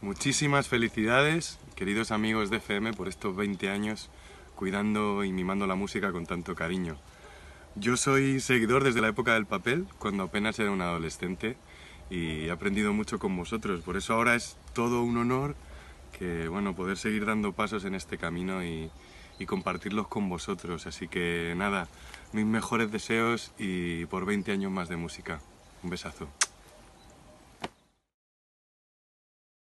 Muchísimas felicidades, queridos amigos de FM, por estos 20 años cuidando y mimando la música con tanto cariño. Yo soy seguidor desde la época del papel, cuando apenas era un adolescente, y he aprendido mucho con vosotros. Por eso ahora es todo un honor que, bueno, poder seguir dando pasos en este camino y, y compartirlos con vosotros. Así que nada, mis mejores deseos y por 20 años más de música. Un besazo.